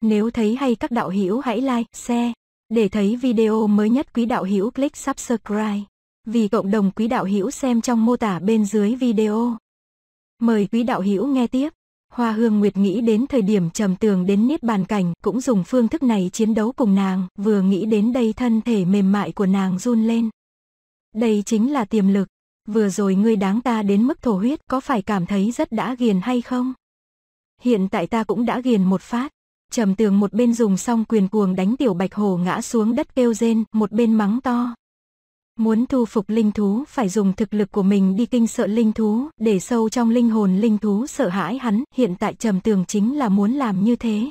Nếu thấy hay các đạo hữu hãy like, share. Để thấy video mới nhất quý đạo hữu click subscribe. Vì cộng đồng quý đạo hữu xem trong mô tả bên dưới video. Mời quý đạo hữu nghe tiếp. Hoa Hương Nguyệt nghĩ đến thời điểm trầm tường đến niết bàn cảnh, cũng dùng phương thức này chiến đấu cùng nàng, vừa nghĩ đến đây thân thể mềm mại của nàng run lên. Đây chính là tiềm lực, vừa rồi ngươi đáng ta đến mức thổ huyết có phải cảm thấy rất đã ghiền hay không? Hiện tại ta cũng đã ghiền một phát, Trầm tường một bên dùng xong quyền cuồng đánh tiểu bạch hồ ngã xuống đất kêu rên, một bên mắng to. Muốn thu phục linh thú phải dùng thực lực của mình đi kinh sợ linh thú, để sâu trong linh hồn linh thú sợ hãi hắn, hiện tại trầm tường chính là muốn làm như thế.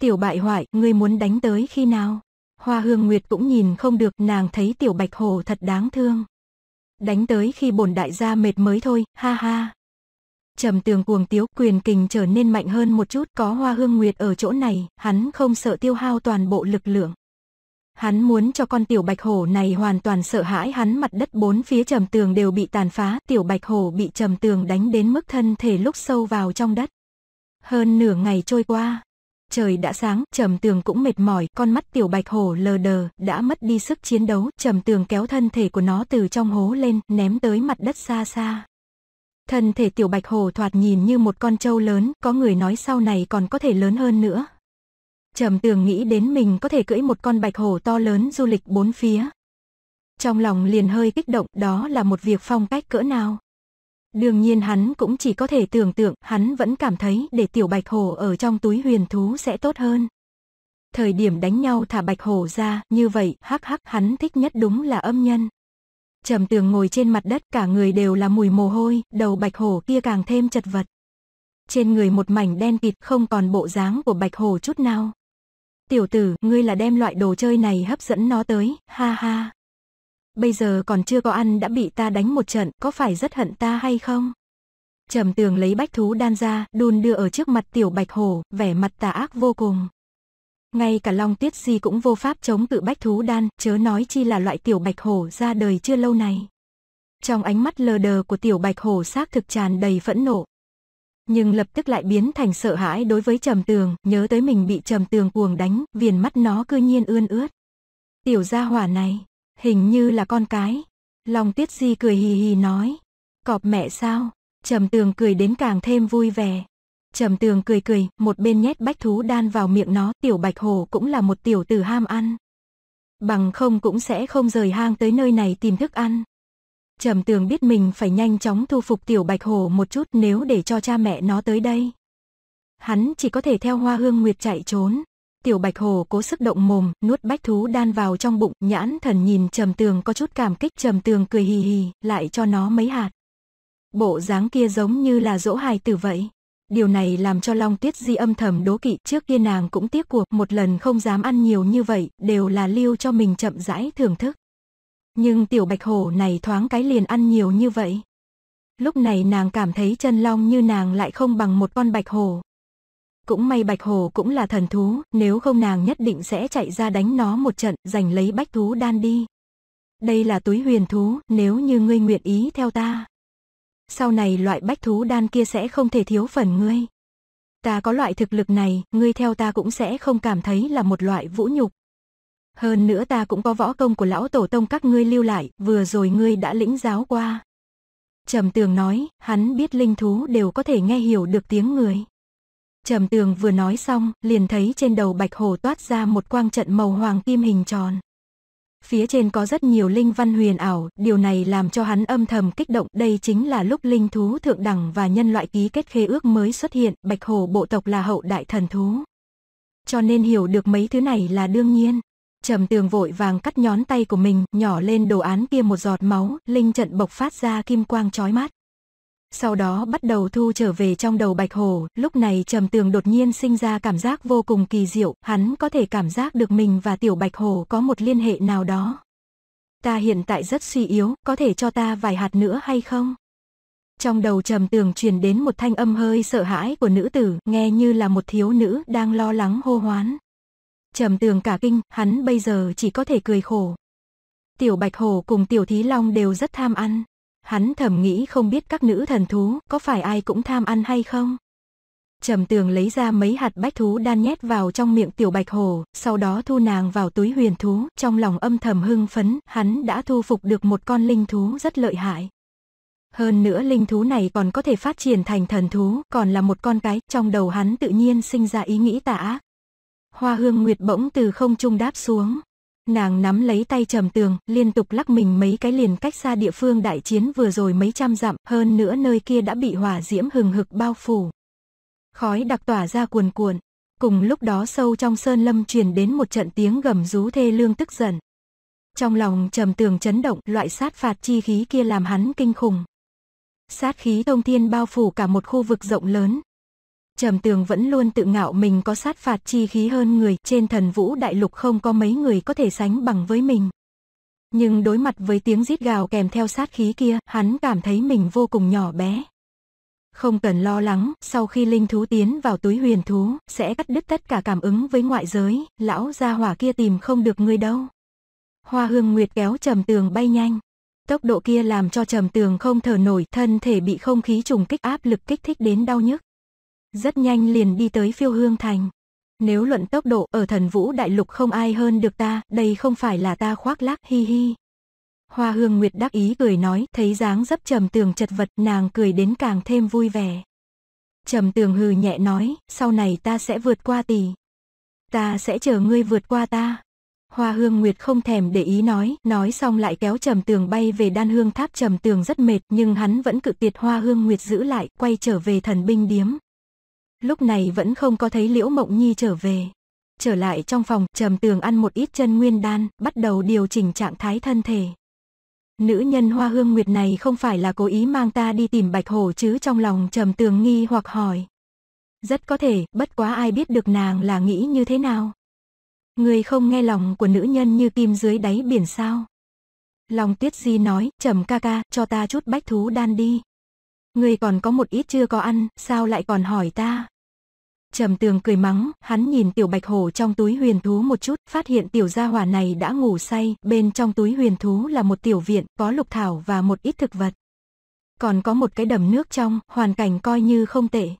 Tiểu bại hoại, ngươi muốn đánh tới khi nào? Hoa hương nguyệt cũng nhìn không được, nàng thấy tiểu bạch hồ thật đáng thương. Đánh tới khi bổn đại gia mệt mới thôi, ha ha trầm tường cuồng tiếu quyền kình trở nên mạnh hơn một chút có hoa hương nguyệt ở chỗ này hắn không sợ tiêu hao toàn bộ lực lượng hắn muốn cho con tiểu bạch hổ này hoàn toàn sợ hãi hắn mặt đất bốn phía trầm tường đều bị tàn phá tiểu bạch hổ bị trầm tường đánh đến mức thân thể lúc sâu vào trong đất hơn nửa ngày trôi qua trời đã sáng trầm tường cũng mệt mỏi con mắt tiểu bạch hổ lờ đờ đã mất đi sức chiến đấu trầm tường kéo thân thể của nó từ trong hố lên ném tới mặt đất xa xa Thân thể tiểu bạch hồ thoạt nhìn như một con trâu lớn, có người nói sau này còn có thể lớn hơn nữa. Trầm tường nghĩ đến mình có thể cưỡi một con bạch hồ to lớn du lịch bốn phía. Trong lòng liền hơi kích động đó là một việc phong cách cỡ nào. Đương nhiên hắn cũng chỉ có thể tưởng tượng, hắn vẫn cảm thấy để tiểu bạch hồ ở trong túi huyền thú sẽ tốt hơn. Thời điểm đánh nhau thả bạch hồ ra, như vậy, hắc hắc hắn thích nhất đúng là âm nhân. Trầm tường ngồi trên mặt đất cả người đều là mùi mồ hôi, đầu bạch hổ kia càng thêm chật vật. Trên người một mảnh đen kịt không còn bộ dáng của bạch hổ chút nào. Tiểu tử, ngươi là đem loại đồ chơi này hấp dẫn nó tới, ha ha. Bây giờ còn chưa có ăn đã bị ta đánh một trận, có phải rất hận ta hay không? Trầm tường lấy bách thú đan ra, đun đưa ở trước mặt tiểu bạch hổ, vẻ mặt tà ác vô cùng ngay cả long tiết di cũng vô pháp chống cự bách thú đan, chớ nói chi là loại tiểu bạch hổ ra đời chưa lâu này. Trong ánh mắt lờ đờ của tiểu bạch hổ xác thực tràn đầy phẫn nộ. Nhưng lập tức lại biến thành sợ hãi đối với trầm tường, nhớ tới mình bị trầm tường cuồng đánh, viền mắt nó cư nhiên ươn ướt. Tiểu gia hỏa này, hình như là con cái. Long tiết di cười hì hì nói. Cọp mẹ sao? Trầm tường cười đến càng thêm vui vẻ. Trầm tường cười cười, một bên nhét bách thú đan vào miệng nó, tiểu bạch hồ cũng là một tiểu tử ham ăn. Bằng không cũng sẽ không rời hang tới nơi này tìm thức ăn. Trầm tường biết mình phải nhanh chóng thu phục tiểu bạch hồ một chút nếu để cho cha mẹ nó tới đây. Hắn chỉ có thể theo hoa hương nguyệt chạy trốn. Tiểu bạch hồ cố sức động mồm, nuốt bách thú đan vào trong bụng, nhãn thần nhìn trầm tường có chút cảm kích trầm tường cười hì hì, lại cho nó mấy hạt. Bộ dáng kia giống như là dỗ hài tử vậy điều này làm cho Long Tuyết Di âm thầm đố kỵ, trước kia nàng cũng tiếc cuộc, một lần không dám ăn nhiều như vậy, đều là lưu cho mình chậm rãi thưởng thức. Nhưng tiểu bạch hổ này thoáng cái liền ăn nhiều như vậy. Lúc này nàng cảm thấy chân long như nàng lại không bằng một con bạch hổ. Cũng may bạch hổ cũng là thần thú, nếu không nàng nhất định sẽ chạy ra đánh nó một trận, giành lấy bách thú đan đi. Đây là túi huyền thú, nếu như ngươi nguyện ý theo ta, sau này loại bách thú đan kia sẽ không thể thiếu phần ngươi. Ta có loại thực lực này, ngươi theo ta cũng sẽ không cảm thấy là một loại vũ nhục. Hơn nữa ta cũng có võ công của lão tổ tông các ngươi lưu lại, vừa rồi ngươi đã lĩnh giáo qua. Trầm tường nói, hắn biết linh thú đều có thể nghe hiểu được tiếng người. Trầm tường vừa nói xong, liền thấy trên đầu bạch hồ toát ra một quang trận màu hoàng kim hình tròn phía trên có rất nhiều linh văn huyền ảo, điều này làm cho hắn âm thầm kích động, đây chính là lúc linh thú thượng đẳng và nhân loại ký kết khế ước mới xuất hiện, Bạch Hổ bộ tộc là hậu đại thần thú. Cho nên hiểu được mấy thứ này là đương nhiên. Trầm tường vội vàng cắt nhón tay của mình, nhỏ lên đồ án kia một giọt máu, linh trận bộc phát ra kim quang chói mắt sau đó bắt đầu thu trở về trong đầu Bạch hồ. lúc này Trầm Tường đột nhiên sinh ra cảm giác vô cùng kỳ diệu, hắn có thể cảm giác được mình và Tiểu Bạch hồ có một liên hệ nào đó. Ta hiện tại rất suy yếu, có thể cho ta vài hạt nữa hay không? Trong đầu Trầm Tường truyền đến một thanh âm hơi sợ hãi của nữ tử, nghe như là một thiếu nữ đang lo lắng hô hoán. Trầm Tường cả kinh, hắn bây giờ chỉ có thể cười khổ. Tiểu Bạch hồ cùng Tiểu Thí Long đều rất tham ăn. Hắn thầm nghĩ không biết các nữ thần thú có phải ai cũng tham ăn hay không. Trầm tường lấy ra mấy hạt bách thú đan nhét vào trong miệng tiểu bạch hồ, sau đó thu nàng vào túi huyền thú, trong lòng âm thầm hưng phấn, hắn đã thu phục được một con linh thú rất lợi hại. Hơn nữa linh thú này còn có thể phát triển thành thần thú, còn là một con cái, trong đầu hắn tự nhiên sinh ra ý nghĩ tả. Hoa hương nguyệt bỗng từ không trung đáp xuống, Nàng nắm lấy tay trầm tường, liên tục lắc mình mấy cái liền cách xa địa phương đại chiến vừa rồi mấy trăm dặm, hơn nữa nơi kia đã bị hỏa diễm hừng hực bao phủ. Khói đặc tỏa ra cuồn cuộn, cùng lúc đó sâu trong sơn lâm truyền đến một trận tiếng gầm rú thê lương tức giận. Trong lòng trầm tường chấn động, loại sát phạt chi khí kia làm hắn kinh khủng. Sát khí thông thiên bao phủ cả một khu vực rộng lớn, Trầm Tường vẫn luôn tự ngạo mình có sát phạt chi khí hơn người, trên thần vũ đại lục không có mấy người có thể sánh bằng với mình. Nhưng đối mặt với tiếng rít gào kèm theo sát khí kia, hắn cảm thấy mình vô cùng nhỏ bé. Không cần lo lắng, sau khi linh thú tiến vào túi huyền thú, sẽ cắt đứt tất cả cảm ứng với ngoại giới, lão gia hỏa kia tìm không được người đâu. Hoa hương nguyệt kéo trầm tường bay nhanh. Tốc độ kia làm cho trầm tường không thở nổi, thân thể bị không khí trùng kích áp lực kích thích đến đau nhức rất nhanh liền đi tới phiêu hương thành. Nếu luận tốc độ ở thần vũ đại lục không ai hơn được ta, đây không phải là ta khoác lác hi hi. Hoa hương nguyệt đắc ý cười nói, thấy dáng dấp trầm tường chật vật nàng cười đến càng thêm vui vẻ. Trầm tường hừ nhẹ nói, sau này ta sẽ vượt qua tỷ. Ta sẽ chờ ngươi vượt qua ta. Hoa hương nguyệt không thèm để ý nói, nói xong lại kéo trầm tường bay về đan hương tháp trầm tường rất mệt nhưng hắn vẫn cự tuyệt hoa hương nguyệt giữ lại, quay trở về thần binh điếm lúc này vẫn không có thấy Liễu Mộng Nhi trở về. Trở lại trong phòng, Trầm Tường ăn một ít chân nguyên đan, bắt đầu điều chỉnh trạng thái thân thể. Nữ nhân hoa hương nguyệt này không phải là cố ý mang ta đi tìm Bạch Hổ chứ trong lòng Trầm Tường nghi hoặc hỏi. Rất có thể, bất quá ai biết được nàng là nghĩ như thế nào. Người không nghe lòng của nữ nhân như kim dưới đáy biển sao. Lòng tuyết di nói, trầm ca ca, cho ta chút bách thú đan đi. Người còn có một ít chưa có ăn, sao lại còn hỏi ta? Trầm tường cười mắng, hắn nhìn tiểu bạch hổ trong túi huyền thú một chút, phát hiện tiểu gia hỏa này đã ngủ say, bên trong túi huyền thú là một tiểu viện, có lục thảo và một ít thực vật. Còn có một cái đầm nước trong, hoàn cảnh coi như không tệ.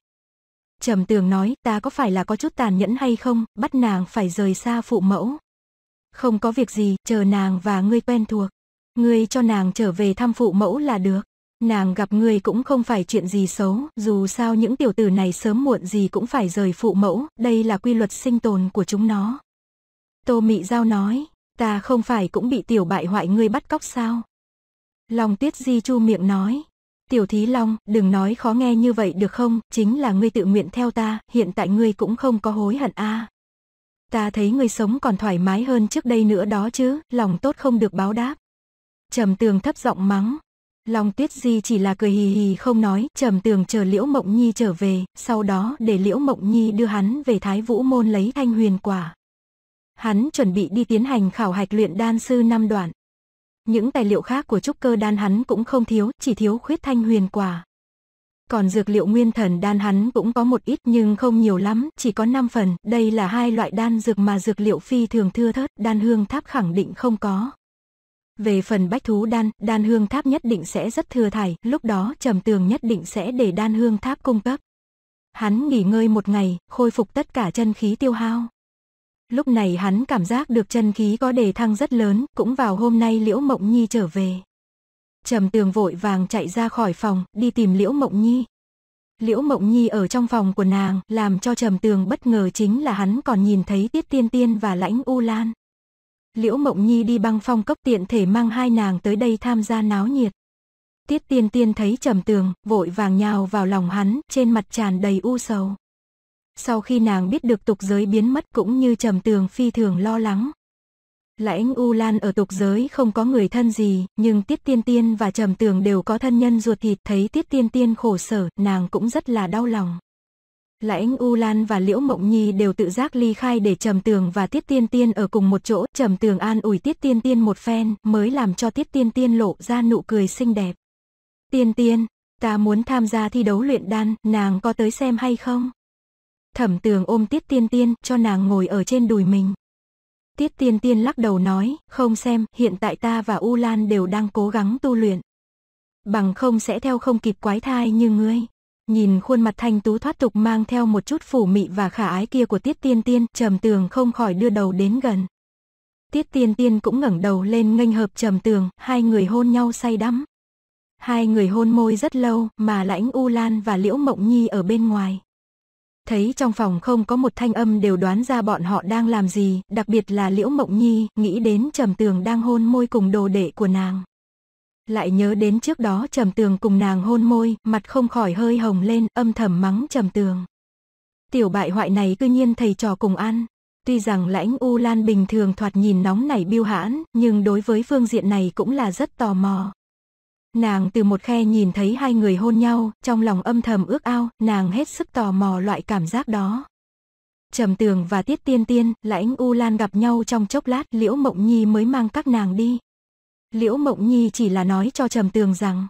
Trầm tường nói, ta có phải là có chút tàn nhẫn hay không, bắt nàng phải rời xa phụ mẫu. Không có việc gì, chờ nàng và ngươi quen thuộc. Ngươi cho nàng trở về thăm phụ mẫu là được nàng gặp người cũng không phải chuyện gì xấu, dù sao những tiểu tử này sớm muộn gì cũng phải rời phụ mẫu, đây là quy luật sinh tồn của chúng nó. Tô Mị Giao nói, ta không phải cũng bị tiểu bại hoại ngươi bắt cóc sao? Long Tuyết Di chu miệng nói, tiểu thí Long, đừng nói khó nghe như vậy được không, chính là ngươi tự nguyện theo ta, hiện tại ngươi cũng không có hối hận a. À. Ta thấy ngươi sống còn thoải mái hơn trước đây nữa đó chứ, lòng tốt không được báo đáp. Trầm tường thấp giọng mắng, Long Tuyết Di chỉ là cười hì hì không nói, trầm tường chờ Liễu Mộng Nhi trở về, sau đó để Liễu Mộng Nhi đưa hắn về Thái Vũ Môn lấy thanh huyền quả. Hắn chuẩn bị đi tiến hành khảo hạch luyện đan sư năm đoạn. Những tài liệu khác của trúc cơ đan hắn cũng không thiếu, chỉ thiếu khuyết thanh huyền quả. Còn dược liệu nguyên thần đan hắn cũng có một ít nhưng không nhiều lắm, chỉ có 5 phần, đây là hai loại đan dược mà dược liệu phi thường thưa thớt, đan hương tháp khẳng định không có. Về phần bách thú đan, đan hương tháp nhất định sẽ rất thừa thải, lúc đó trầm tường nhất định sẽ để đan hương tháp cung cấp. Hắn nghỉ ngơi một ngày, khôi phục tất cả chân khí tiêu hao. Lúc này hắn cảm giác được chân khí có đề thăng rất lớn, cũng vào hôm nay Liễu Mộng Nhi trở về. Trầm tường vội vàng chạy ra khỏi phòng, đi tìm Liễu Mộng Nhi. Liễu Mộng Nhi ở trong phòng của nàng, làm cho trầm tường bất ngờ chính là hắn còn nhìn thấy Tiết Tiên Tiên và Lãnh U Lan. Liễu Mộng Nhi đi băng phong cốc tiện thể mang hai nàng tới đây tham gia náo nhiệt. Tiết tiên tiên thấy trầm tường, vội vàng nhào vào lòng hắn, trên mặt tràn đầy u sầu. Sau khi nàng biết được tục giới biến mất cũng như trầm tường phi thường lo lắng. Lãnh U Lan ở tục giới không có người thân gì, nhưng Tiết Tiên Tiên và Trầm Tường đều có thân nhân ruột thịt thấy Tiết Tiên Tiên khổ sở, nàng cũng rất là đau lòng. Lãnh U Lan và Liễu Mộng Nhi đều tự giác ly khai để Trầm Tường và Tiết Tiên Tiên ở cùng một chỗ, Trầm Tường an ủi Tiết Tiên Tiên một phen, mới làm cho Tiết Tiên Tiên lộ ra nụ cười xinh đẹp. Tiên Tiên, ta muốn tham gia thi đấu luyện đan, nàng có tới xem hay không? Thẩm Tường ôm Tiết Tiên Tiên, cho nàng ngồi ở trên đùi mình. Tiết Tiên Tiên lắc đầu nói, không xem, hiện tại ta và U Lan đều đang cố gắng tu luyện. Bằng không sẽ theo không kịp quái thai như ngươi. Nhìn khuôn mặt thanh tú thoát tục mang theo một chút phủ mị và khả ái kia của Tiết Tiên Tiên, Trầm Tường không khỏi đưa đầu đến gần. Tiết Tiên Tiên cũng ngẩng đầu lên nghênh hợp Trầm Tường, hai người hôn nhau say đắm. Hai người hôn môi rất lâu mà Lãnh U Lan và Liễu Mộng Nhi ở bên ngoài. Thấy trong phòng không có một thanh âm đều đoán ra bọn họ đang làm gì, đặc biệt là Liễu Mộng Nhi, nghĩ đến Trầm Tường đang hôn môi cùng đồ đệ của nàng lại nhớ đến trước đó trầm tường cùng nàng hôn môi, mặt không khỏi hơi hồng lên, âm thầm mắng trầm tường. Tiểu bại hoại này cư nhiên thầy trò cùng ăn. Tuy rằng lãnh U Lan bình thường thoạt nhìn nóng nảy biêu hãn, nhưng đối với phương diện này cũng là rất tò mò. Nàng từ một khe nhìn thấy hai người hôn nhau, trong lòng âm thầm ước ao, nàng hết sức tò mò loại cảm giác đó. Trầm Tường và Tiết Tiên Tiên, Lãnh U Lan gặp nhau trong chốc lát, Liễu Mộng Nhi mới mang các nàng đi, Liễu Mộng Nhi chỉ là nói cho Trầm Tường rằng,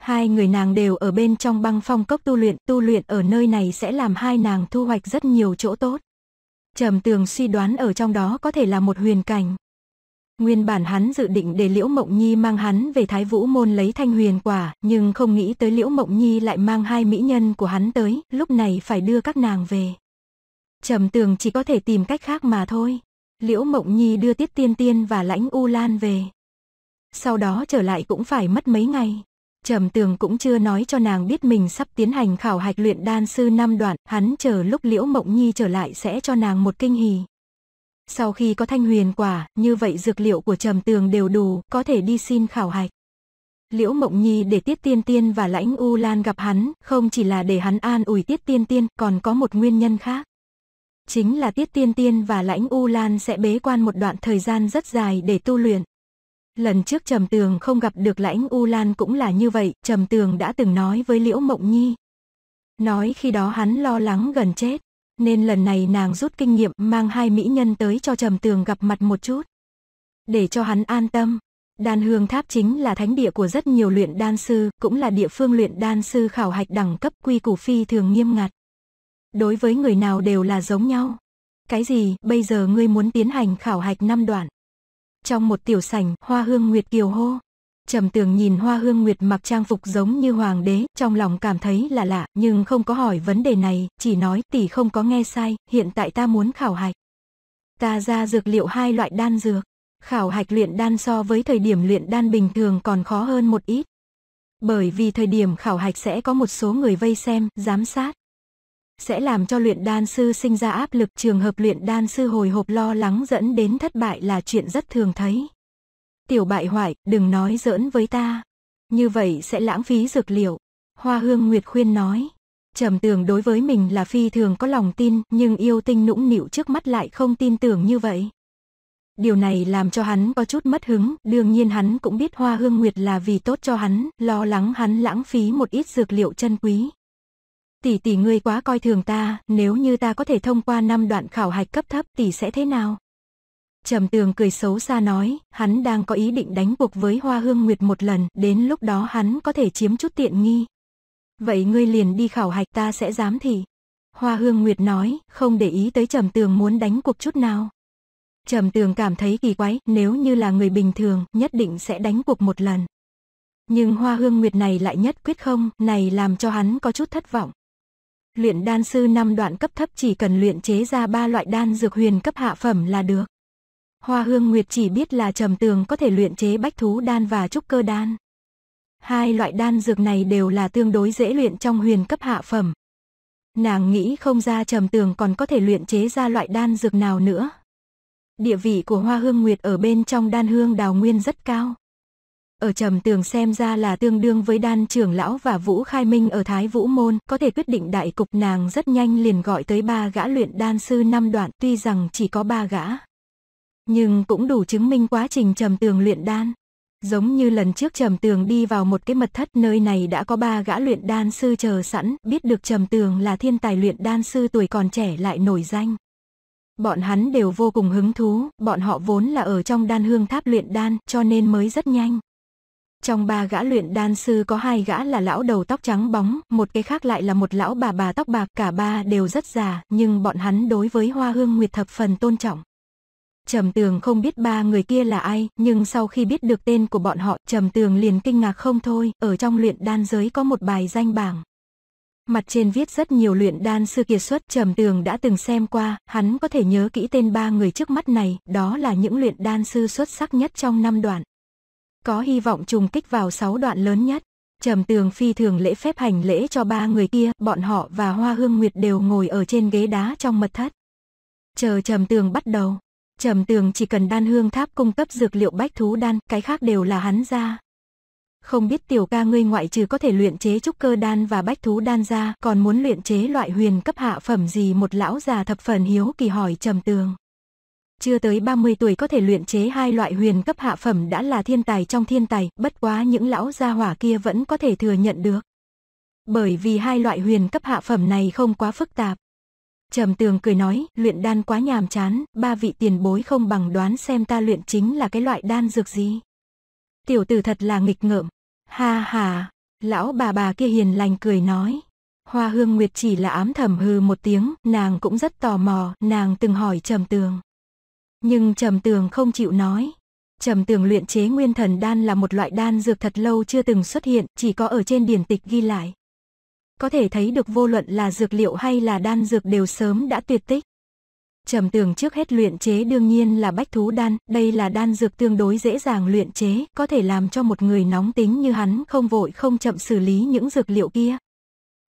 hai người nàng đều ở bên trong băng phong cốc tu luyện, tu luyện ở nơi này sẽ làm hai nàng thu hoạch rất nhiều chỗ tốt. Trầm Tường suy đoán ở trong đó có thể là một huyền cảnh. Nguyên bản hắn dự định để Liễu Mộng Nhi mang hắn về Thái Vũ Môn lấy thanh huyền quả, nhưng không nghĩ tới Liễu Mộng Nhi lại mang hai mỹ nhân của hắn tới, lúc này phải đưa các nàng về. Trầm Tường chỉ có thể tìm cách khác mà thôi. Liễu Mộng Nhi đưa Tiết Tiên Tiên và Lãnh U Lan về. Sau đó trở lại cũng phải mất mấy ngày. Trầm Tường cũng chưa nói cho nàng biết mình sắp tiến hành khảo hạch luyện đan sư năm đoạn, hắn chờ lúc Liễu Mộng Nhi trở lại sẽ cho nàng một kinh hỉ. Sau khi có thanh huyền quả, như vậy dược liệu của Trầm Tường đều đủ, có thể đi xin khảo hạch. Liễu Mộng Nhi để Tiết Tiên Tiên và Lãnh U Lan gặp hắn, không chỉ là để hắn an ủi Tiết Tiên Tiên, còn có một nguyên nhân khác. Chính là Tiết Tiên Tiên và Lãnh U Lan sẽ bế quan một đoạn thời gian rất dài để tu luyện. Lần trước Trầm Tường không gặp được lãnh U Lan cũng là như vậy, Trầm Tường đã từng nói với Liễu Mộng Nhi. Nói khi đó hắn lo lắng gần chết, nên lần này nàng rút kinh nghiệm mang hai mỹ nhân tới cho Trầm Tường gặp mặt một chút. Để cho hắn an tâm, đan hương tháp chính là thánh địa của rất nhiều luyện đan sư, cũng là địa phương luyện đan sư khảo hạch đẳng cấp quy củ phi thường nghiêm ngặt. Đối với người nào đều là giống nhau. Cái gì, bây giờ ngươi muốn tiến hành khảo hạch năm đoạn. Trong một tiểu sảnh, Hoa Hương Nguyệt kiều hô. Trầm tường nhìn Hoa Hương Nguyệt mặc trang phục giống như hoàng đế, trong lòng cảm thấy là lạ, nhưng không có hỏi vấn đề này, chỉ nói tỷ không có nghe sai, hiện tại ta muốn khảo hạch. Ta ra dược liệu hai loại đan dược. Khảo hạch luyện đan so với thời điểm luyện đan bình thường còn khó hơn một ít. Bởi vì thời điểm khảo hạch sẽ có một số người vây xem, giám sát sẽ làm cho luyện đan sư sinh ra áp lực trường hợp luyện đan sư hồi hộp lo lắng dẫn đến thất bại là chuyện rất thường thấy. Tiểu bại hoại, đừng nói giỡn với ta. Như vậy sẽ lãng phí dược liệu. Hoa hương Nguyệt khuyên nói. Trầm tường đối với mình là phi thường có lòng tin nhưng yêu tinh nũng nịu trước mắt lại không tin tưởng như vậy. Điều này làm cho hắn có chút mất hứng, đương nhiên hắn cũng biết hoa hương nguyệt là vì tốt cho hắn, lo lắng hắn lãng phí một ít dược liệu chân quý tỷ tỷ ngươi quá coi thường ta, nếu như ta có thể thông qua năm đoạn khảo hạch cấp thấp tỷ sẽ thế nào? Trầm tường cười xấu xa nói, hắn đang có ý định đánh cuộc với Hoa Hương Nguyệt một lần, đến lúc đó hắn có thể chiếm chút tiện nghi. Vậy ngươi liền đi khảo hạch ta sẽ dám thì. Hoa Hương Nguyệt nói, không để ý tới Trầm tường muốn đánh cuộc chút nào. Trầm tường cảm thấy kỳ quái, nếu như là người bình thường, nhất định sẽ đánh cuộc một lần. Nhưng Hoa Hương Nguyệt này lại nhất quyết không, này làm cho hắn có chút thất vọng luyện đan sư năm đoạn cấp thấp chỉ cần luyện chế ra ba loại đan dược huyền cấp hạ phẩm là được. Hoa Hương Nguyệt chỉ biết là trầm tường có thể luyện chế bách thú đan và trúc cơ đan. Hai loại đan dược này đều là tương đối dễ luyện trong huyền cấp hạ phẩm. Nàng nghĩ không ra trầm tường còn có thể luyện chế ra loại đan dược nào nữa. Địa vị của Hoa Hương Nguyệt ở bên trong đan hương đào nguyên rất cao ở trầm tường xem ra là tương đương với đan trưởng lão và Vũ Khai Minh ở Thái Vũ Môn, có thể quyết định đại cục nàng rất nhanh liền gọi tới ba gã luyện đan sư năm đoạn, tuy rằng chỉ có ba gã. Nhưng cũng đủ chứng minh quá trình trầm tường luyện đan. Giống như lần trước trầm tường đi vào một cái mật thất nơi này đã có ba gã luyện đan sư chờ sẵn, biết được trầm tường là thiên tài luyện đan sư tuổi còn trẻ lại nổi danh. Bọn hắn đều vô cùng hứng thú, bọn họ vốn là ở trong đan hương tháp luyện đan, cho nên mới rất nhanh. Trong ba gã luyện đan sư có hai gã là lão đầu tóc trắng bóng, một cái khác lại là một lão bà bà tóc bạc, cả ba đều rất già, nhưng bọn hắn đối với Hoa Hương Nguyệt thập phần tôn trọng. Trầm Tường không biết ba người kia là ai, nhưng sau khi biết được tên của bọn họ, Trầm Tường liền kinh ngạc không thôi, ở trong luyện đan giới có một bài danh bảng. Mặt trên viết rất nhiều luyện đan sư kiệt xuất Trầm Tường đã từng xem qua, hắn có thể nhớ kỹ tên ba người trước mắt này, đó là những luyện đan sư xuất sắc nhất trong năm đoạn có hy vọng trùng kích vào 6 đoạn lớn nhất. Trầm Tường phi thường lễ phép hành lễ cho ba người kia, bọn họ và Hoa Hương Nguyệt đều ngồi ở trên ghế đá trong mật thất. Chờ Trầm Tường bắt đầu. Trầm Tường chỉ cần đan hương tháp cung cấp dược liệu bách thú đan, cái khác đều là hắn ra. Không biết tiểu ca ngươi ngoại trừ có thể luyện chế trúc cơ đan và bách thú đan ra, còn muốn luyện chế loại huyền cấp hạ phẩm gì một lão già thập phần hiếu kỳ hỏi Trầm Tường chưa tới 30 tuổi có thể luyện chế hai loại huyền cấp hạ phẩm đã là thiên tài trong thiên tài, bất quá những lão gia hỏa kia vẫn có thể thừa nhận được. Bởi vì hai loại huyền cấp hạ phẩm này không quá phức tạp. Trầm tường cười nói, luyện đan quá nhàm chán, ba vị tiền bối không bằng đoán xem ta luyện chính là cái loại đan dược gì. Tiểu tử thật là nghịch ngợm. Ha ha, lão bà bà kia hiền lành cười nói. Hoa hương nguyệt chỉ là ám thầm hư một tiếng, nàng cũng rất tò mò, nàng từng hỏi trầm tường. Nhưng Trầm Tường không chịu nói. Trầm Tường luyện chế nguyên thần đan là một loại đan dược thật lâu chưa từng xuất hiện, chỉ có ở trên điển tịch ghi lại. Có thể thấy được vô luận là dược liệu hay là đan dược đều sớm đã tuyệt tích. Trầm Tường trước hết luyện chế đương nhiên là bách thú đan, đây là đan dược tương đối dễ dàng luyện chế, có thể làm cho một người nóng tính như hắn không vội không chậm xử lý những dược liệu kia.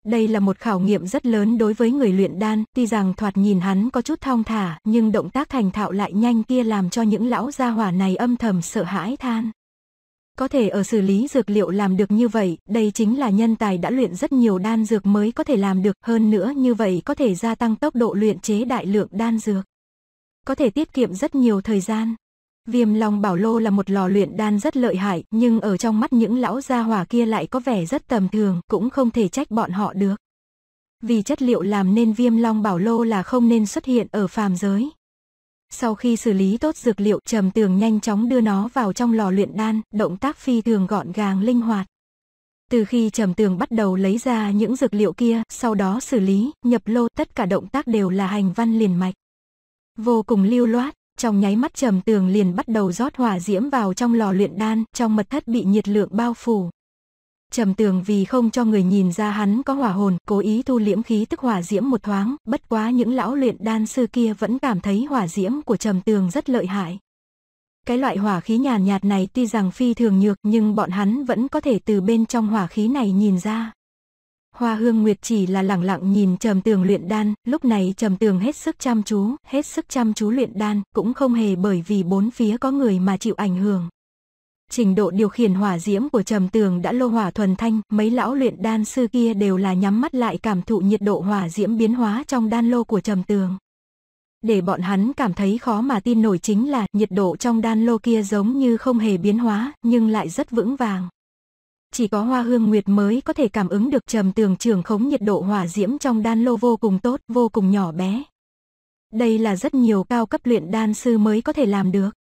Đây là một khảo nghiệm rất lớn đối với người luyện đan, tuy rằng thoạt nhìn hắn có chút thong thả, nhưng động tác thành thạo lại nhanh kia làm cho những lão gia hỏa này âm thầm sợ hãi than. Có thể ở xử lý dược liệu làm được như vậy, đây chính là nhân tài đã luyện rất nhiều đan dược mới có thể làm được, hơn nữa như vậy có thể gia tăng tốc độ luyện chế đại lượng đan dược. Có thể tiết kiệm rất nhiều thời gian, Viêm Long Bảo Lô là một lò luyện đan rất lợi hại, nhưng ở trong mắt những lão gia hỏa kia lại có vẻ rất tầm thường, cũng không thể trách bọn họ được. Vì chất liệu làm nên Viêm Long Bảo Lô là không nên xuất hiện ở phàm giới. Sau khi xử lý tốt dược liệu, Trầm Tường nhanh chóng đưa nó vào trong lò luyện đan, động tác phi thường gọn gàng linh hoạt. Từ khi Trầm Tường bắt đầu lấy ra những dược liệu kia, sau đó xử lý, nhập lô, tất cả động tác đều là hành văn liền mạch. Vô cùng lưu loát, trong nháy mắt trầm tường liền bắt đầu rót hỏa diễm vào trong lò luyện đan, trong mật thất bị nhiệt lượng bao phủ. Trầm tường vì không cho người nhìn ra hắn có hỏa hồn, cố ý thu liễm khí tức hỏa diễm một thoáng, bất quá những lão luyện đan sư kia vẫn cảm thấy hỏa diễm của trầm tường rất lợi hại. Cái loại hỏa khí nhàn nhạt này tuy rằng phi thường nhược nhưng bọn hắn vẫn có thể từ bên trong hỏa khí này nhìn ra, Hoa Hương Nguyệt chỉ là lẳng lặng nhìn Trầm Tường luyện đan, lúc này Trầm Tường hết sức chăm chú, hết sức chăm chú luyện đan, cũng không hề bởi vì bốn phía có người mà chịu ảnh hưởng. Trình độ điều khiển hỏa diễm của Trầm Tường đã lô hỏa thuần thanh, mấy lão luyện đan sư kia đều là nhắm mắt lại cảm thụ nhiệt độ hỏa diễm biến hóa trong đan lô của Trầm Tường. Để bọn hắn cảm thấy khó mà tin nổi chính là nhiệt độ trong đan lô kia giống như không hề biến hóa, nhưng lại rất vững vàng chỉ có hoa hương nguyệt mới có thể cảm ứng được trầm tường trường khống nhiệt độ hỏa diễm trong đan lô vô cùng tốt, vô cùng nhỏ bé. Đây là rất nhiều cao cấp luyện đan sư mới có thể làm được.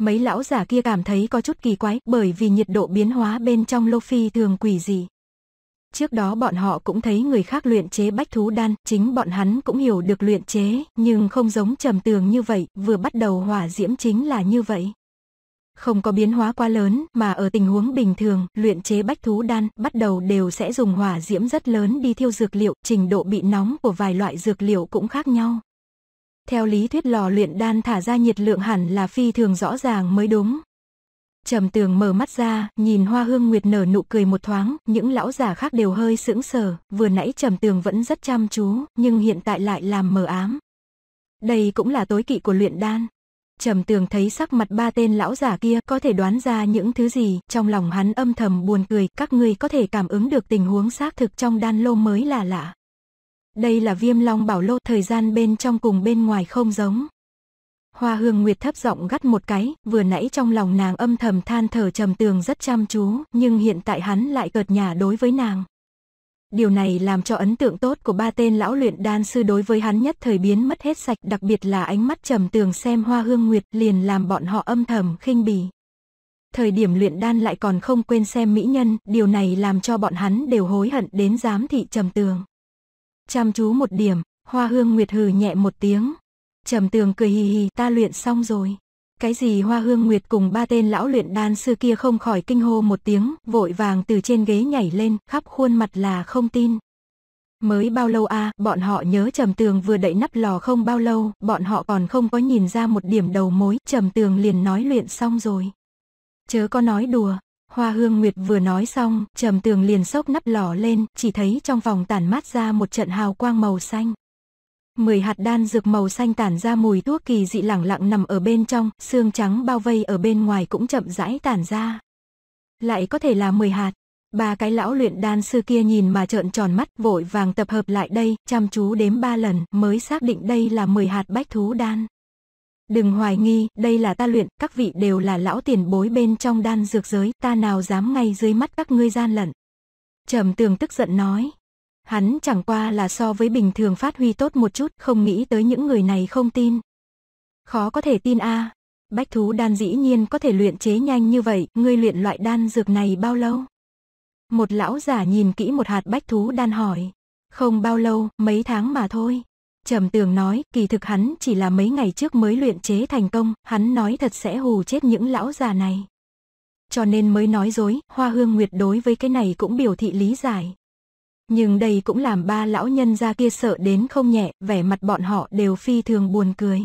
Mấy lão giả kia cảm thấy có chút kỳ quái bởi vì nhiệt độ biến hóa bên trong lô phi thường quỷ dị. Trước đó bọn họ cũng thấy người khác luyện chế bách thú đan, chính bọn hắn cũng hiểu được luyện chế, nhưng không giống trầm tường như vậy, vừa bắt đầu hỏa diễm chính là như vậy không có biến hóa quá lớn mà ở tình huống bình thường luyện chế bách thú đan bắt đầu đều sẽ dùng hỏa diễm rất lớn đi thiêu dược liệu trình độ bị nóng của vài loại dược liệu cũng khác nhau theo lý thuyết lò luyện đan thả ra nhiệt lượng hẳn là phi thường rõ ràng mới đúng trầm tường mở mắt ra nhìn hoa hương nguyệt nở nụ cười một thoáng những lão giả khác đều hơi sững sờ vừa nãy trầm tường vẫn rất chăm chú nhưng hiện tại lại làm mờ ám đây cũng là tối kỵ của luyện đan Trầm tường thấy sắc mặt ba tên lão giả kia có thể đoán ra những thứ gì, trong lòng hắn âm thầm buồn cười, các ngươi có thể cảm ứng được tình huống xác thực trong đan lô mới là lạ. Đây là viêm long bảo lô, thời gian bên trong cùng bên ngoài không giống. Hoa hương nguyệt thấp giọng gắt một cái, vừa nãy trong lòng nàng âm thầm than thở trầm tường rất chăm chú, nhưng hiện tại hắn lại cợt nhà đối với nàng điều này làm cho ấn tượng tốt của ba tên lão luyện đan sư đối với hắn nhất thời biến mất hết sạch, đặc biệt là ánh mắt trầm tường xem Hoa Hương Nguyệt liền làm bọn họ âm thầm khinh bỉ. Thời điểm luyện đan lại còn không quên xem mỹ nhân, điều này làm cho bọn hắn đều hối hận đến giám thị trầm tường. Chăm chú một điểm, Hoa Hương Nguyệt hừ nhẹ một tiếng. Trầm tường cười hì hì ta luyện xong rồi. Cái gì Hoa Hương Nguyệt cùng ba tên lão luyện đan sư kia không khỏi kinh hô một tiếng, vội vàng từ trên ghế nhảy lên, khắp khuôn mặt là không tin. Mới bao lâu a bọn họ nhớ trầm tường vừa đậy nắp lò không bao lâu, bọn họ còn không có nhìn ra một điểm đầu mối, trầm tường liền nói luyện xong rồi. Chớ có nói đùa, Hoa Hương Nguyệt vừa nói xong, trầm tường liền sốc nắp lò lên, chỉ thấy trong vòng tản mát ra một trận hào quang màu xanh. 10 hạt đan dược màu xanh tản ra mùi thuốc kỳ dị lẳng lặng nằm ở bên trong, xương trắng bao vây ở bên ngoài cũng chậm rãi tản ra. Lại có thể là 10 hạt. Ba cái lão luyện đan sư kia nhìn mà trợn tròn mắt, vội vàng tập hợp lại đây, chăm chú đếm ba lần, mới xác định đây là 10 hạt bách thú đan. Đừng hoài nghi, đây là ta luyện, các vị đều là lão tiền bối bên trong đan dược giới, ta nào dám ngay dưới mắt các ngươi gian lận. Trầm tường tức giận nói, Hắn chẳng qua là so với bình thường phát huy tốt một chút, không nghĩ tới những người này không tin. Khó có thể tin a. À. Bách thú đan dĩ nhiên có thể luyện chế nhanh như vậy, ngươi luyện loại đan dược này bao lâu? Một lão giả nhìn kỹ một hạt bách thú đan hỏi. Không bao lâu, mấy tháng mà thôi. Trầm tường nói, kỳ thực hắn chỉ là mấy ngày trước mới luyện chế thành công, hắn nói thật sẽ hù chết những lão già này. Cho nên mới nói dối, hoa hương nguyệt đối với cái này cũng biểu thị lý giải nhưng đây cũng làm ba lão nhân ra kia sợ đến không nhẹ, vẻ mặt bọn họ đều phi thường buồn cười.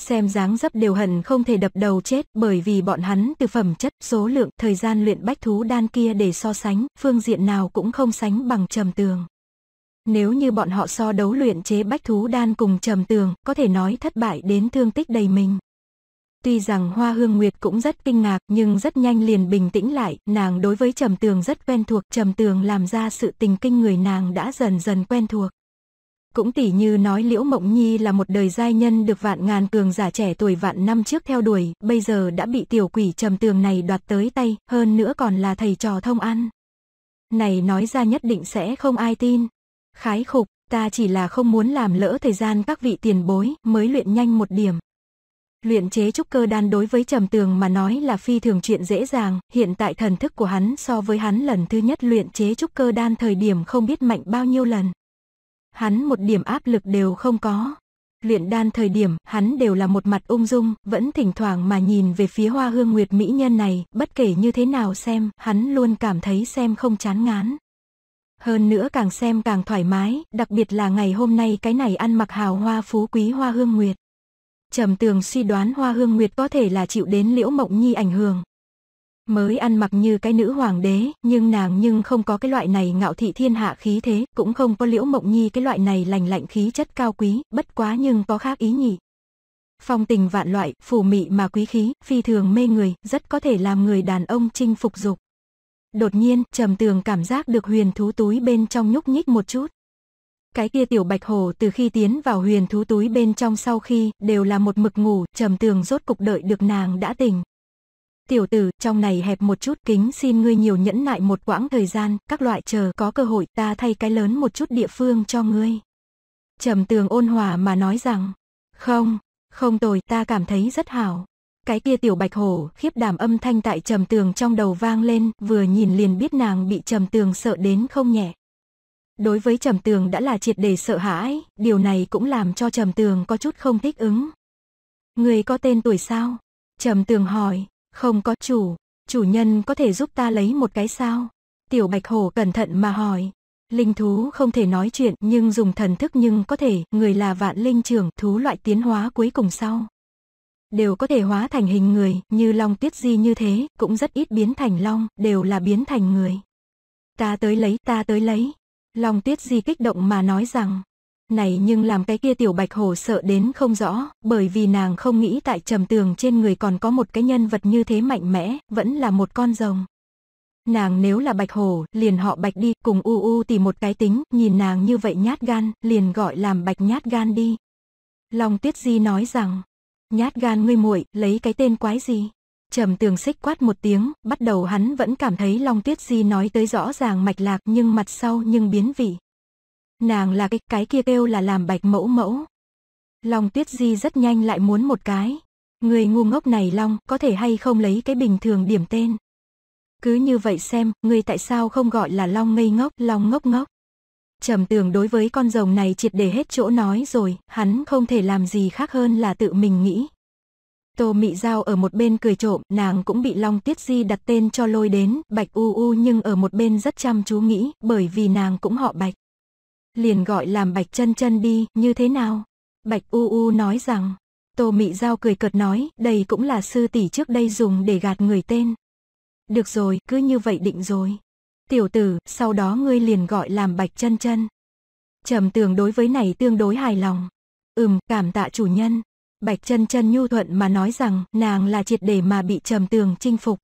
Xem dáng dấp đều hận không thể đập đầu chết bởi vì bọn hắn từ phẩm chất, số lượng, thời gian luyện bách thú đan kia để so sánh, phương diện nào cũng không sánh bằng trầm tường. Nếu như bọn họ so đấu luyện chế bách thú đan cùng trầm tường, có thể nói thất bại đến thương tích đầy mình. Tuy rằng Hoa Hương Nguyệt cũng rất kinh ngạc nhưng rất nhanh liền bình tĩnh lại, nàng đối với Trầm Tường rất quen thuộc, Trầm Tường làm ra sự tình kinh người nàng đã dần dần quen thuộc. Cũng tỉ như nói Liễu Mộng Nhi là một đời giai nhân được vạn ngàn cường giả trẻ tuổi vạn năm trước theo đuổi, bây giờ đã bị tiểu quỷ Trầm Tường này đoạt tới tay, hơn nữa còn là thầy trò thông ăn. Này nói ra nhất định sẽ không ai tin. Khái khục, ta chỉ là không muốn làm lỡ thời gian các vị tiền bối, mới luyện nhanh một điểm. Luyện chế trúc cơ đan đối với trầm tường mà nói là phi thường chuyện dễ dàng, hiện tại thần thức của hắn so với hắn lần thứ nhất luyện chế trúc cơ đan thời điểm không biết mạnh bao nhiêu lần. Hắn một điểm áp lực đều không có. Luyện đan thời điểm, hắn đều là một mặt ung dung, vẫn thỉnh thoảng mà nhìn về phía hoa hương nguyệt mỹ nhân này, bất kể như thế nào xem, hắn luôn cảm thấy xem không chán ngán. Hơn nữa càng xem càng thoải mái, đặc biệt là ngày hôm nay cái này ăn mặc hào hoa phú quý hoa hương nguyệt. Trầm tường suy đoán hoa hương nguyệt có thể là chịu đến liễu mộng nhi ảnh hưởng. Mới ăn mặc như cái nữ hoàng đế, nhưng nàng nhưng không có cái loại này ngạo thị thiên hạ khí thế, cũng không có liễu mộng nhi cái loại này lành lạnh khí chất cao quý, bất quá nhưng có khác ý nhỉ. Phong tình vạn loại, phù mị mà quý khí, phi thường mê người, rất có thể làm người đàn ông chinh phục dục. Đột nhiên, trầm tường cảm giác được huyền thú túi bên trong nhúc nhích một chút. Cái kia tiểu bạch hồ từ khi tiến vào huyền thú túi bên trong sau khi đều là một mực ngủ, trầm tường rốt cục đợi được nàng đã tỉnh. Tiểu tử, trong này hẹp một chút, kính xin ngươi nhiều nhẫn nại một quãng thời gian, các loại chờ có cơ hội ta thay cái lớn một chút địa phương cho ngươi. Trầm tường ôn hòa mà nói rằng, không, không tồi, ta cảm thấy rất hảo. Cái kia tiểu bạch hổ khiếp đảm âm thanh tại trầm tường trong đầu vang lên, vừa nhìn liền biết nàng bị trầm tường sợ đến không nhẹ. Đối với Trầm Tường đã là triệt để sợ hãi, điều này cũng làm cho Trầm Tường có chút không thích ứng. Người có tên tuổi sao? Trầm Tường hỏi, không có chủ, chủ nhân có thể giúp ta lấy một cái sao? Tiểu Bạch Hổ cẩn thận mà hỏi. Linh thú không thể nói chuyện nhưng dùng thần thức nhưng có thể, người là vạn linh trưởng, thú loại tiến hóa cuối cùng sau. Đều có thể hóa thành hình người, như long tuyết di như thế, cũng rất ít biến thành long, đều là biến thành người. Ta tới lấy, ta tới lấy, Long Tiết Di kích động mà nói rằng, này nhưng làm cái kia tiểu bạch hồ sợ đến không rõ, bởi vì nàng không nghĩ tại trầm tường trên người còn có một cái nhân vật như thế mạnh mẽ, vẫn là một con rồng. Nàng nếu là bạch hồ, liền họ bạch đi, cùng u u tìm một cái tính, nhìn nàng như vậy nhát gan, liền gọi làm bạch nhát gan đi. Long Tiết Di nói rằng, nhát gan ngươi muội lấy cái tên quái gì? Trầm tường xích quát một tiếng, bắt đầu hắn vẫn cảm thấy Long Tuyết Di nói tới rõ ràng mạch lạc nhưng mặt sau nhưng biến vị. Nàng là cái, cái kia kêu là làm bạch mẫu mẫu. Long Tuyết Di rất nhanh lại muốn một cái. Người ngu ngốc này Long, có thể hay không lấy cái bình thường điểm tên. Cứ như vậy xem, người tại sao không gọi là Long ngây ngốc, Long ngốc ngốc. Trầm tường đối với con rồng này triệt để hết chỗ nói rồi, hắn không thể làm gì khác hơn là tự mình nghĩ. Tô Mị Giao ở một bên cười trộm, nàng cũng bị Long Tiết Di đặt tên cho lôi đến, Bạch U U nhưng ở một bên rất chăm chú nghĩ, bởi vì nàng cũng họ Bạch. Liền gọi làm Bạch chân chân đi, như thế nào? Bạch U U nói rằng, Tô Mị Giao cười cợt nói, đây cũng là sư tỷ trước đây dùng để gạt người tên. Được rồi, cứ như vậy định rồi. Tiểu tử, sau đó ngươi liền gọi làm Bạch chân chân. Trầm tường đối với này tương đối hài lòng. Ừm, cảm tạ chủ nhân. Bạch chân chân nhu thuận mà nói rằng nàng là triệt để mà bị trầm tường chinh phục.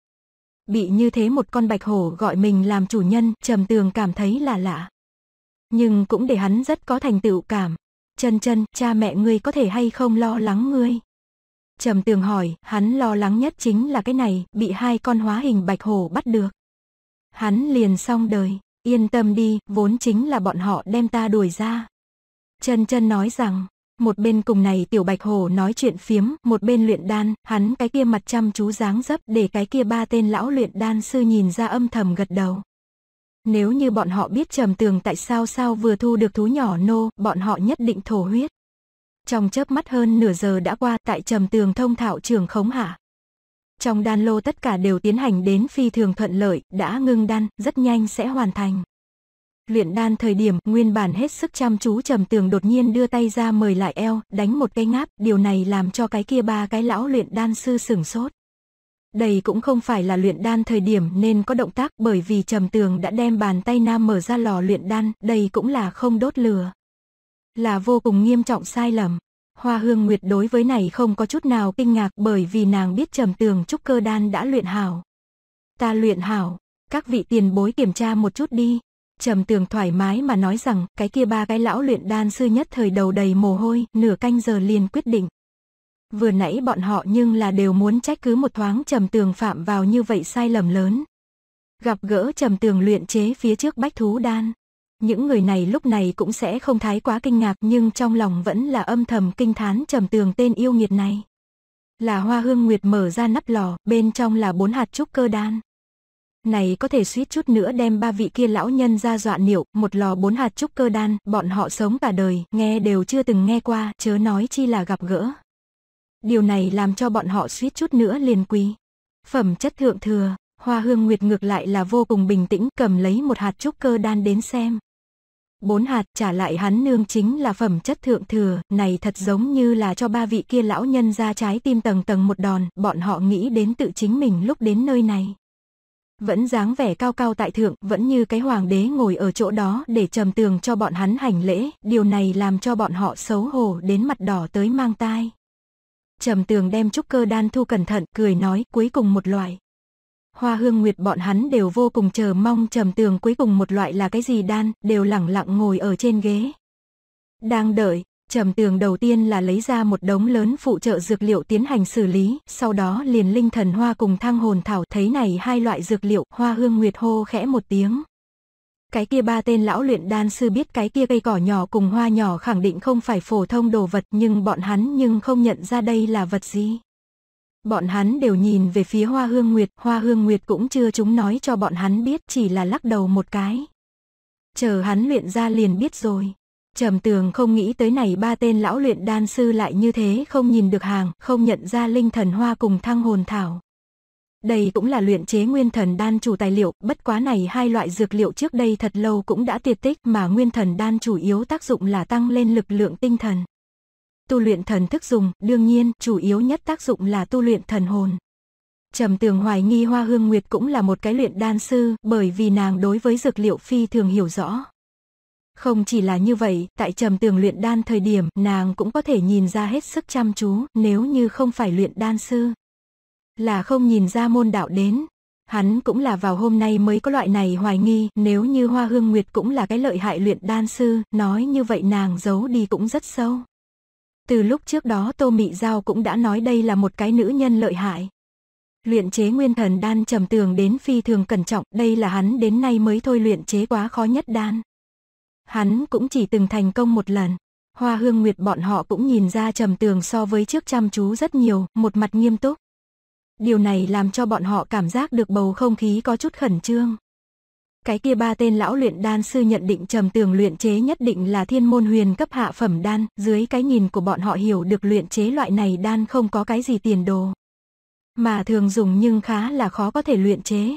Bị như thế một con bạch hổ gọi mình làm chủ nhân, trầm tường cảm thấy là lạ. Nhưng cũng để hắn rất có thành tựu cảm. Chân chân, cha mẹ ngươi có thể hay không lo lắng ngươi? Trầm tường hỏi, hắn lo lắng nhất chính là cái này, bị hai con hóa hình bạch hổ bắt được. Hắn liền xong đời, yên tâm đi, vốn chính là bọn họ đem ta đuổi ra. Chân chân nói rằng, một bên cùng này tiểu bạch hồ nói chuyện phiếm, một bên luyện đan, hắn cái kia mặt chăm chú dáng dấp để cái kia ba tên lão luyện đan sư nhìn ra âm thầm gật đầu. Nếu như bọn họ biết trầm tường tại sao sao vừa thu được thú nhỏ nô, bọn họ nhất định thổ huyết. Trong chớp mắt hơn nửa giờ đã qua tại trầm tường thông thạo trường khống hạ. Trong đan lô tất cả đều tiến hành đến phi thường thuận lợi, đã ngưng đan, rất nhanh sẽ hoàn thành luyện đan thời điểm, nguyên bản hết sức chăm chú trầm tường đột nhiên đưa tay ra mời lại eo, đánh một cái ngáp, điều này làm cho cái kia ba cái lão luyện đan sư sửng sốt. Đây cũng không phải là luyện đan thời điểm nên có động tác bởi vì trầm tường đã đem bàn tay nam mở ra lò luyện đan, đây cũng là không đốt lửa. Là vô cùng nghiêm trọng sai lầm. Hoa hương nguyệt đối với này không có chút nào kinh ngạc bởi vì nàng biết trầm tường trúc cơ đan đã luyện hảo. Ta luyện hảo, các vị tiền bối kiểm tra một chút đi, Trầm tường thoải mái mà nói rằng cái kia ba cái lão luyện đan sư nhất thời đầu đầy mồ hôi, nửa canh giờ liền quyết định. Vừa nãy bọn họ nhưng là đều muốn trách cứ một thoáng trầm tường phạm vào như vậy sai lầm lớn. Gặp gỡ trầm tường luyện chế phía trước bách thú đan. Những người này lúc này cũng sẽ không thái quá kinh ngạc nhưng trong lòng vẫn là âm thầm kinh thán trầm tường tên yêu nghiệt này. Là hoa hương nguyệt mở ra nắp lò, bên trong là bốn hạt trúc cơ đan. Này có thể suýt chút nữa đem ba vị kia lão nhân ra dọa niệu, một lò bốn hạt trúc cơ đan, bọn họ sống cả đời, nghe đều chưa từng nghe qua, chớ nói chi là gặp gỡ. Điều này làm cho bọn họ suýt chút nữa liền quý. Phẩm chất thượng thừa, hoa hương nguyệt ngược lại là vô cùng bình tĩnh, cầm lấy một hạt trúc cơ đan đến xem. Bốn hạt trả lại hắn nương chính là phẩm chất thượng thừa, này thật giống như là cho ba vị kia lão nhân ra trái tim tầng tầng một đòn, bọn họ nghĩ đến tự chính mình lúc đến nơi này vẫn dáng vẻ cao cao tại thượng, vẫn như cái hoàng đế ngồi ở chỗ đó để trầm tường cho bọn hắn hành lễ, điều này làm cho bọn họ xấu hổ đến mặt đỏ tới mang tai. Trầm tường đem trúc cơ đan thu cẩn thận, cười nói, cuối cùng một loại. Hoa hương nguyệt bọn hắn đều vô cùng chờ mong trầm tường cuối cùng một loại là cái gì đan, đều lẳng lặng ngồi ở trên ghế. Đang đợi, Trầm tường đầu tiên là lấy ra một đống lớn phụ trợ dược liệu tiến hành xử lý, sau đó liền linh thần hoa cùng thăng hồn thảo thấy này hai loại dược liệu, hoa hương nguyệt hô khẽ một tiếng. Cái kia ba tên lão luyện đan sư biết cái kia cây cỏ nhỏ cùng hoa nhỏ khẳng định không phải phổ thông đồ vật nhưng bọn hắn nhưng không nhận ra đây là vật gì. Bọn hắn đều nhìn về phía hoa hương nguyệt, hoa hương nguyệt cũng chưa chúng nói cho bọn hắn biết chỉ là lắc đầu một cái. Chờ hắn luyện ra liền biết rồi. Trầm tường không nghĩ tới này ba tên lão luyện đan sư lại như thế không nhìn được hàng, không nhận ra linh thần hoa cùng thăng hồn thảo. Đây cũng là luyện chế nguyên thần đan chủ tài liệu, bất quá này hai loại dược liệu trước đây thật lâu cũng đã tiệt tích mà nguyên thần đan chủ yếu tác dụng là tăng lên lực lượng tinh thần. Tu luyện thần thức dùng, đương nhiên, chủ yếu nhất tác dụng là tu luyện thần hồn. Trầm tường hoài nghi Hoa Hương Nguyệt cũng là một cái luyện đan sư, bởi vì nàng đối với dược liệu phi thường hiểu rõ. Không chỉ là như vậy, tại trầm tường luyện đan thời điểm, nàng cũng có thể nhìn ra hết sức chăm chú, nếu như không phải luyện đan sư. Là không nhìn ra môn đạo đến. Hắn cũng là vào hôm nay mới có loại này hoài nghi, nếu như Hoa Hương Nguyệt cũng là cái lợi hại luyện đan sư, nói như vậy nàng giấu đi cũng rất sâu. Từ lúc trước đó Tô Mị Giao cũng đã nói đây là một cái nữ nhân lợi hại. Luyện chế nguyên thần đan trầm tường đến phi thường cẩn trọng, đây là hắn đến nay mới thôi luyện chế quá khó nhất đan hắn cũng chỉ từng thành công một lần. Hoa hương nguyệt bọn họ cũng nhìn ra trầm tường so với trước chăm chú rất nhiều, một mặt nghiêm túc. Điều này làm cho bọn họ cảm giác được bầu không khí có chút khẩn trương. Cái kia ba tên lão luyện đan sư nhận định trầm tường luyện chế nhất định là thiên môn huyền cấp hạ phẩm đan, dưới cái nhìn của bọn họ hiểu được luyện chế loại này đan không có cái gì tiền đồ. Mà thường dùng nhưng khá là khó có thể luyện chế,